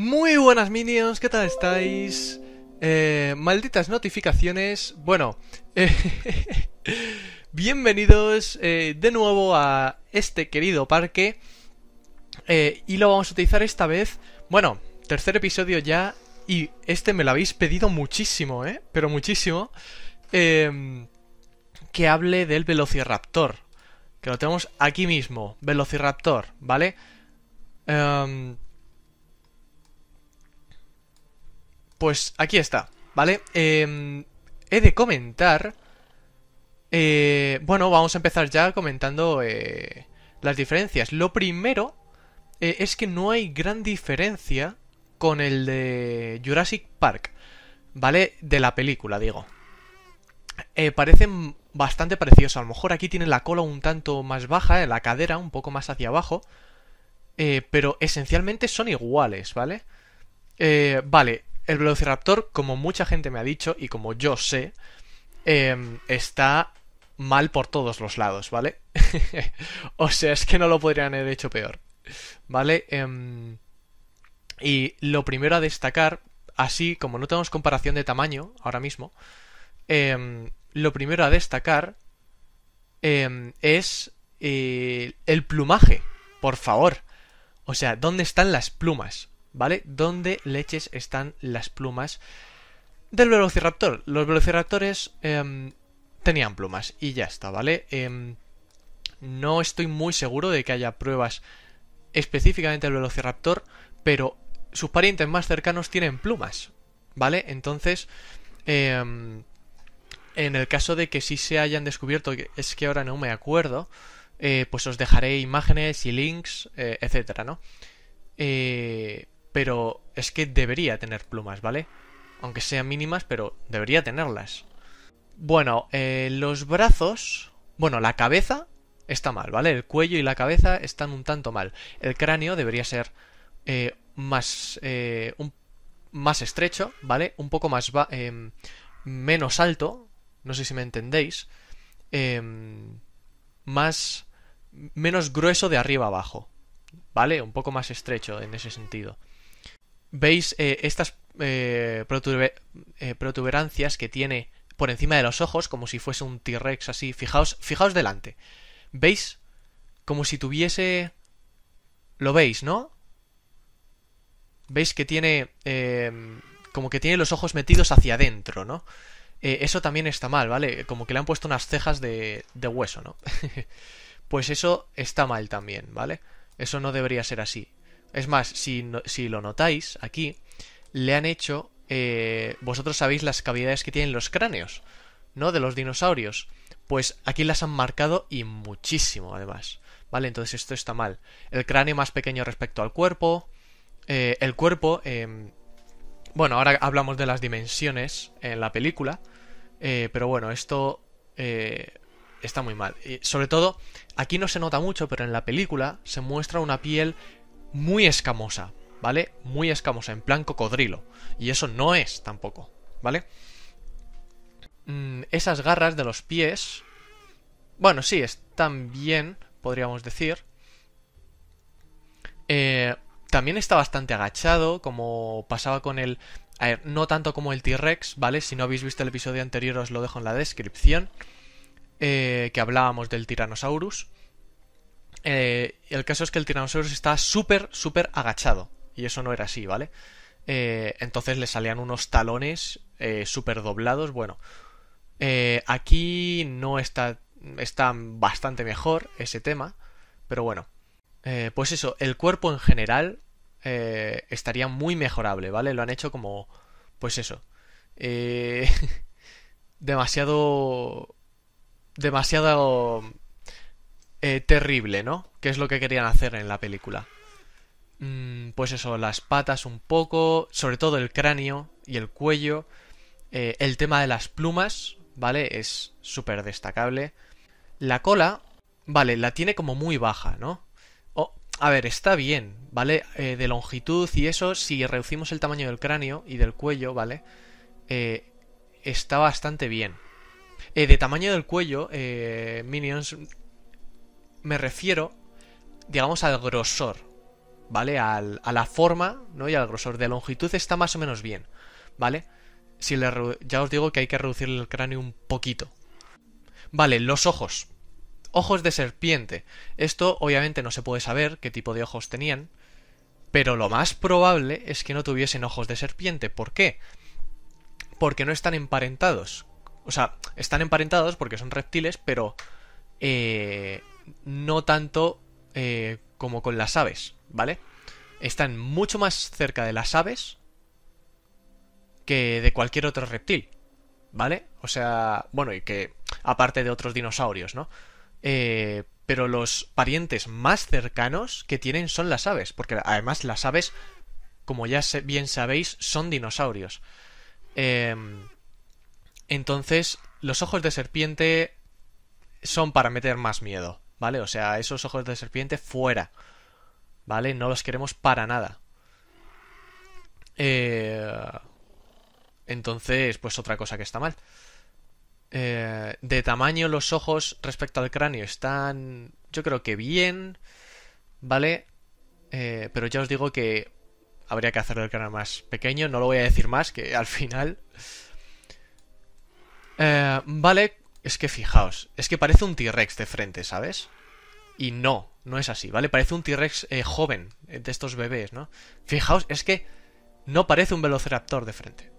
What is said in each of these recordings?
Muy buenas minions, ¿qué tal estáis? Eh, malditas notificaciones. Bueno, eh, bienvenidos eh, de nuevo a este querido parque. Eh, y lo vamos a utilizar esta vez. Bueno, tercer episodio ya. Y este me lo habéis pedido muchísimo, ¿eh? Pero muchísimo. Em, que hable del Velociraptor. Que lo tenemos aquí mismo. Velociraptor, ¿vale? Em, Pues aquí está, ¿vale? Em, he de comentar... Eh, bueno, vamos a empezar ya comentando eh, las diferencias. Lo primero eh, es que no hay gran diferencia con el de Jurassic Park, ¿vale? De la película, digo. parecen bastante parecidos A lo mejor aquí tienen la cola un tanto más baja, la cadera un poco más hacia abajo. pero esencialmente son iguales, ¿vale? vale, el Velociraptor, como mucha gente me ha dicho y como yo sé, em, está mal por todos los lados, ¿vale? o sea, es que no lo podrían haber hecho peor, ¿vale? Em, y lo primero a destacar, así como no tenemos comparación de tamaño ahora mismo, em, lo primero a destacar es eh, el plumaje, por favor. O sea, ¿dónde están las plumas? ¿vale? ¿Dónde leches están las plumas del velociraptor? Los velociraptores em, tenían plumas y ya está, ¿vale? Em, no estoy muy seguro de que haya pruebas específicamente del velociraptor, pero sus parientes más cercanos tienen plumas, ¿vale? Entonces, em, en el caso de que sí se hayan descubierto, es que ahora no me acuerdo, eh, pues os dejaré imágenes y links, etc. Eh, etcétera, ¿no? Eh, pero es que debería tener plumas, ¿vale? Aunque sean mínimas, pero debería tenerlas. Bueno, eh, los brazos... Bueno, la cabeza está mal, ¿vale? El cuello y la cabeza están un tanto mal. El cráneo debería ser eh, más, eh, más estrecho, ¿vale? Un poco más... Em, menos alto, no sé si me entendéis. Em, más... menos grueso de arriba abajo, ¿vale? Un poco más estrecho en ese sentido veis eh, estas eh, eh, protuberancias que tiene por encima de los ojos, como si fuese un T-Rex así. Fijaos, fijaos delante. ¿Veis? Como si tuviese... Lo veis, ¿no? Veis que tiene... como que tiene los ojos metidos hacia adentro, ¿no? eso también está mal, ¿vale? Como que le han puesto unas cejas de, de hueso, ¿no? pues eso está mal también, ¿vale? Eso no debería ser así. Es más, si, lo notáis aquí, le han hecho... Eh, vosotros sabéis las cavidades que tienen los cráneos, ¿no? De los dinosaurios. Pues aquí las han marcado y muchísimo, además. ¿Vale? Entonces esto está mal. El cráneo más pequeño respecto al cuerpo. Eh, el cuerpo... Em, bueno, ahora hablamos de las dimensiones en la película. Eh, pero bueno, esto está muy mal. sobre todo, aquí no se nota mucho, pero en la película se muestra una piel muy escamosa, ¿vale? Muy escamosa, en plan cocodrilo. Y eso no es tampoco, ¿vale? Mm, esas garras de los pies, bueno, sí, están bien, podríamos decir. Eh, también está bastante agachado, como pasaba con el... A ver, no tanto como el T-Rex, ¿vale? Si no habéis visto el episodio anterior os lo dejo en la descripción, eh, que hablábamos del Tyrannosaurus. Eh, el caso es que el Tyrannosaurus está súper, súper agachado. Y eso no era así, ¿vale? Eh, entonces le salían unos talones eh, súper doblados. Bueno, aquí no está, está bastante mejor ese tema. Pero bueno, pues eso, el cuerpo en general estaría muy mejorable, ¿vale? Lo han hecho como, pues eso. demasiado... Demasiado eh, terrible, ¿no? ¿Qué es lo que querían hacer en la película. Mm, pues eso, las patas un poco, sobre todo el cráneo y el cuello. Eh, el tema de las plumas, ¿vale? Es súper destacable. La cola, vale, la tiene como muy baja, ¿no? a ver, está bien, ¿vale? Eh, de longitud y eso, si reducimos el tamaño del cráneo y del cuello, ¿vale? está bastante bien. de tamaño del cuello, Minions me refiero, digamos, al grosor, ¿vale? Al, a la forma, ¿no? Y al grosor. De longitud está más o menos bien, ¿vale? Si ya os digo que hay que reducirle el cráneo un poquito. Vale, los ojos. Ojos de serpiente. Esto obviamente no se puede saber qué tipo de ojos tenían, pero lo más probable es que no tuviesen ojos de serpiente. ¿Por qué? Porque no están emparentados. O sea, están emparentados porque son reptiles, pero eh, no tanto eh, como con las aves, ¿vale? Están mucho más cerca de las aves que de cualquier otro reptil, ¿vale? O sea, bueno, y que aparte de otros dinosaurios, ¿no? Eh, pero los parientes más cercanos que tienen son las aves, porque además las aves, como ya bien sabéis, son dinosaurios. Em, entonces, los ojos de serpiente son para meter más miedo. ¿vale? O sea, esos ojos de serpiente fuera, ¿vale? No los queremos para nada. Eh... Entonces, pues otra cosa que está mal. Eh, de tamaño los ojos respecto al cráneo están, yo creo que bien, ¿vale? Eh, pero ya os digo que habría que hacer el cráneo más pequeño, no lo voy a decir más, que al final... Eh, vale, es que fijaos, es que parece un T-Rex de frente, ¿sabes? Y no, no es así, ¿vale? Parece un T-Rex eh, joven, eh, de estos bebés, ¿no? Fijaos, es que no parece un Velociraptor de frente.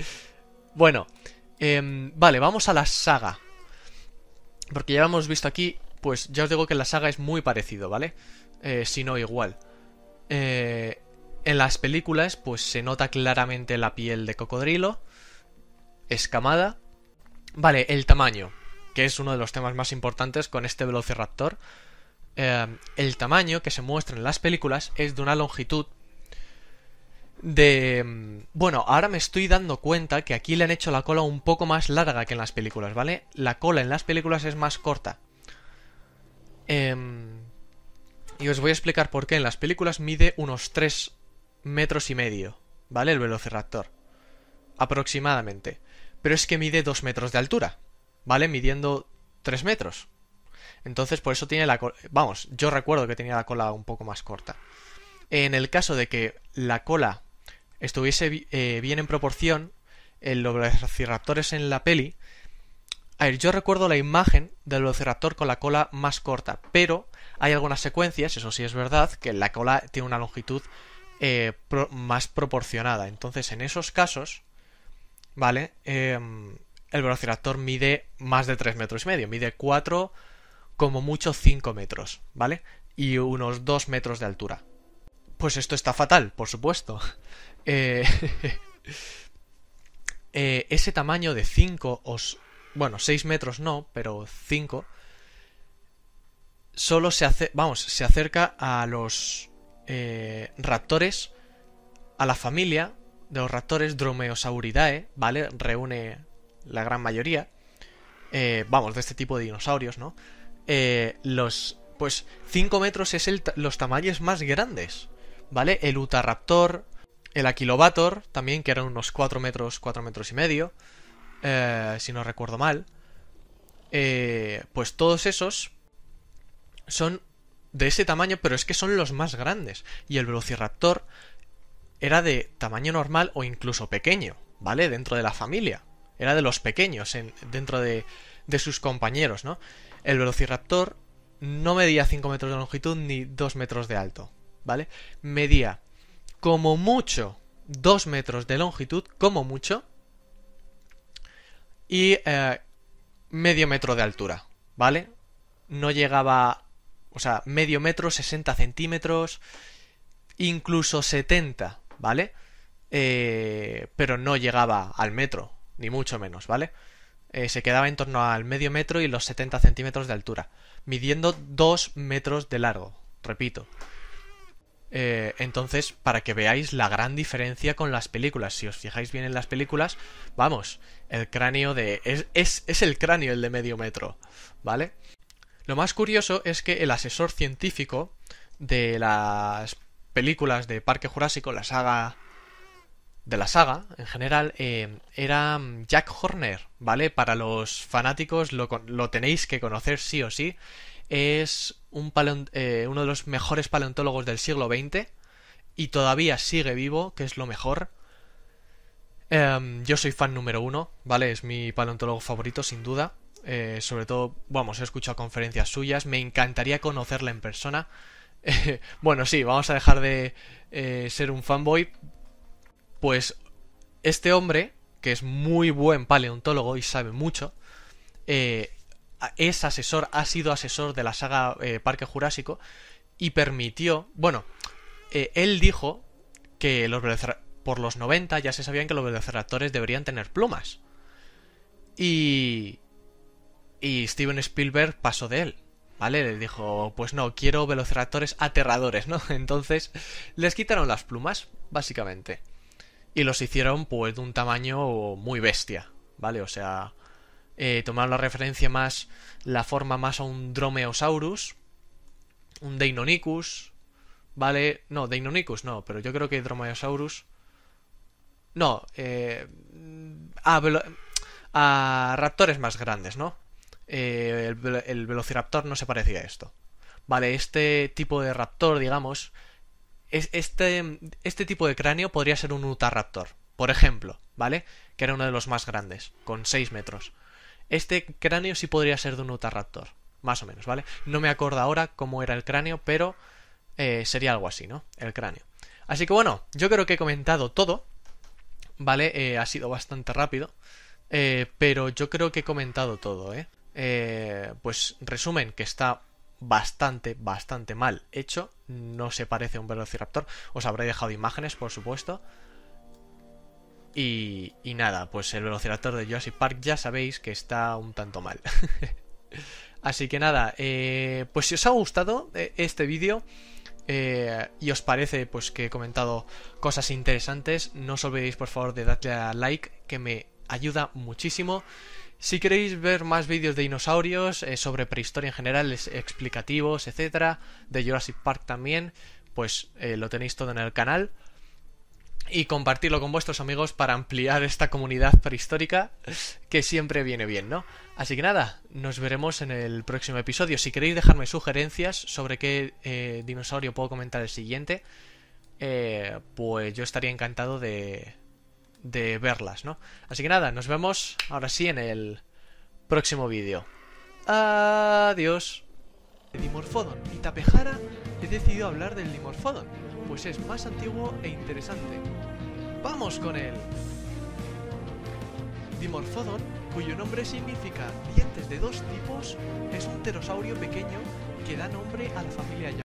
bueno, em, vale, vamos a la saga. Porque ya hemos visto aquí, pues ya os digo que la saga es muy parecido, ¿vale? Eh, si no igual. en las películas, pues se nota claramente la piel de cocodrilo, escamada, Vale, el tamaño, que es uno de los temas más importantes con este Velociraptor. Eh, el tamaño que se muestra en las películas es de una longitud de... Mm, bueno, ahora me estoy dando cuenta que aquí le han hecho la cola un poco más larga que en las películas, ¿vale? La cola en las películas es más corta. Em, y os voy a explicar por qué. En las películas mide unos 3 metros y medio, ¿vale? El velociraptor. Aproximadamente pero es que mide 2 metros de altura, ¿vale? Midiendo 3 metros. Entonces, por eso tiene la cola. Vamos, yo recuerdo que tenía la cola un poco más corta. En el caso de que la cola estuviese eh, bien en proporción, el velociraptor es en la peli. A ver, yo recuerdo la imagen del velociraptor con la cola más corta, pero hay algunas secuencias, eso sí es verdad, que la cola tiene una longitud eh, más proporcionada. Entonces, en esos casos, ¿vale? Em, el velociraptor mide más de 3 metros y medio, mide 4, como mucho 5 metros, ¿vale? Y unos 2 metros de altura. Pues esto está fatal, por supuesto. Eh, eh, ese tamaño de 5 o... Bueno, 6 metros no, pero 5... Solo se hace... Vamos, se acerca a los eh, raptores, a la familia de los raptores, Dromeosauridae, ¿vale? Reúne la gran mayoría, eh, vamos, de este tipo de dinosaurios, ¿no? Eh, los, pues, 5 metros es el, los tamaños más grandes, ¿vale? El Utaraptor, el Aquilobator, también, que eran unos 4 metros, 4 metros y medio, eh, si no recuerdo mal. pues todos esos son de ese tamaño, pero es que son los más grandes. Y el Velociraptor era de tamaño normal o incluso pequeño, ¿vale? Dentro de la familia. Era de los pequeños, dentro de, sus compañeros, ¿no? El velociraptor no medía 5 metros de longitud ni 2 metros de alto, ¿vale? Medía como mucho 2 metros de longitud, como mucho, y eh, medio metro de altura, ¿vale? No llegaba, o sea, medio metro, 60 centímetros, incluso 70, ¿vale? Eh, pero no llegaba al metro, ni mucho menos, ¿vale? Eh, se quedaba en torno al medio metro y los 70 centímetros de altura, midiendo 2 metros de largo, repito. Eh, entonces, para que veáis la gran diferencia con las películas, si os fijáis bien en las películas, vamos, el cráneo de... es, es, es el cráneo el de medio metro, ¿vale? Lo más curioso es que el asesor científico de las películas de Parque Jurásico, la saga de la saga en general, eh, era mm, Jack Horner, ¿vale? Para los fanáticos lo, tenéis que conocer sí o sí. Es un eh, uno de los mejores paleontólogos del siglo XX y todavía sigue vivo, que es lo mejor. Em, yo soy fan número uno, ¿vale? Es mi paleontólogo favorito, sin duda. Eh, sobre todo, vamos, he escuchado conferencias suyas, me encantaría conocerla en persona. bueno, sí, vamos a dejar de eh, ser un fanboy. Pues este hombre, que es muy buen paleontólogo y sabe mucho, eh, es asesor, ha sido asesor de la saga eh, Parque Jurásico y permitió, bueno, él dijo que los por los 90 ya se sabían que los velociraptores deberían tener plumas. Y... Y Steven Spielberg pasó de él. ¿Vale? Le dijo, pues no, quiero velociraptores aterradores, ¿no? Entonces les quitaron las plumas, básicamente. Y los hicieron, pues, de un tamaño muy bestia, ¿vale? O sea, eh, tomaron la referencia más, la forma más a un Dromeosaurus, un Deinonychus, ¿vale? No, Deinonychus no, pero yo creo que Dromeosaurus... No, eh, a, a raptores más grandes, ¿no? Eh, el, velociraptor no se parecía a esto. Vale, este tipo de raptor, digamos, es, este, este tipo de cráneo podría ser un Utahraptor, por ejemplo, ¿vale? Que era uno de los más grandes, con 6 metros. Este cráneo sí podría ser de un Utahraptor, más o menos, ¿vale? No me acuerdo ahora cómo era el cráneo, pero eh, sería algo así, ¿no? El cráneo. Así que bueno, yo creo que he comentado todo, ¿vale? Eh, ha sido bastante rápido, pero yo creo que he comentado todo, ¿eh? Eh, pues resumen que está bastante, bastante mal hecho. No se parece a un velociraptor. Os habré dejado imágenes, por supuesto. Y, nada, pues el velociraptor de Jurassic Park ya sabéis que está un tanto mal. Así que nada, eh, pues si os ha gustado eh, este vídeo y os parece pues que he comentado cosas interesantes, no os olvidéis por favor de darle a like, que me ayuda muchísimo. Si queréis ver más vídeos de dinosaurios, eh, sobre prehistoria en general, explicativos, etc., de Jurassic Park también, pues eh, lo tenéis todo en el canal. Y compartirlo con vuestros amigos para ampliar esta comunidad prehistórica que siempre viene bien, ¿no? Así que nada, nos veremos en el próximo episodio. Si queréis dejarme sugerencias sobre qué eh, dinosaurio puedo comentar el siguiente, pues yo estaría encantado de, de verlas, ¿no? Así que nada, nos vemos ahora sí en el próximo vídeo. Adiós. El y Tapejara he decidido hablar del Dimorphodon, pues es más antiguo e interesante. ¡Vamos con él! Dimorphodon, cuyo nombre significa dientes de dos tipos, es un pterosaurio pequeño que da nombre a la familia